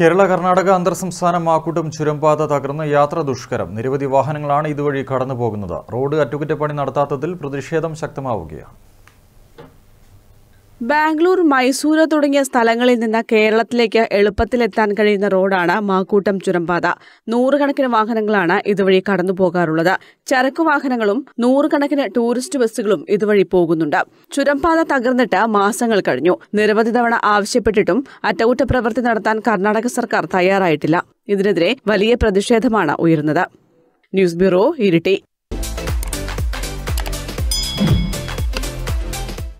കേരള കർണാടക അന്തർ സംസ്ഥാന മാക്കൂട്ടം ചുരംപാത തകർന്ന് യാത്ര ദുഷ്കരം നിരവധി വാഹനങ്ങളാണ് ഇതുവഴി കടന്നുപോകുന്നത് റോഡ് അറ്റകുറ്റപ്പണി നടത്താത്തതിൽ പ്രതിഷേധം ശക്തമാവുകയാണ് ബാംഗ്ലൂർ മൈസൂർ തുടങ്ങിയ സ്ഥലങ്ങളിൽ നിന്ന് കേരളത്തിലേക്ക് എളുപ്പത്തിലെത്താൻ കഴിയുന്ന റോഡാണ് മാക്കൂട്ടം ചുരംപാത നൂറുകണക്കിന് വാഹനങ്ങളാണ് ഇതുവഴി കടന്നു പോകാറുള്ളത് ചരക്കു വാഹനങ്ങളും നൂറുകണക്കിന് ടൂറിസ്റ്റ് ബസ്സുകളും ഇതുവഴി പോകുന്നുണ്ട് ചുരംപാത തകർന്നിട്ട് മാസങ്ങൾ കഴിഞ്ഞു നിരവധി തവണ ആവശ്യപ്പെട്ടിട്ടും അറ്റകുറ്റപ്രവൃത്തി നടത്താൻ കർണാടക സർക്കാർ തയ്യാറായിട്ടില്ല ഇതിനെതിരെ വലിയ പ്രതിഷേധമാണ് ഉയർന്നത് ന്യൂസ് ബ്യൂറോ ഇരിട്ടി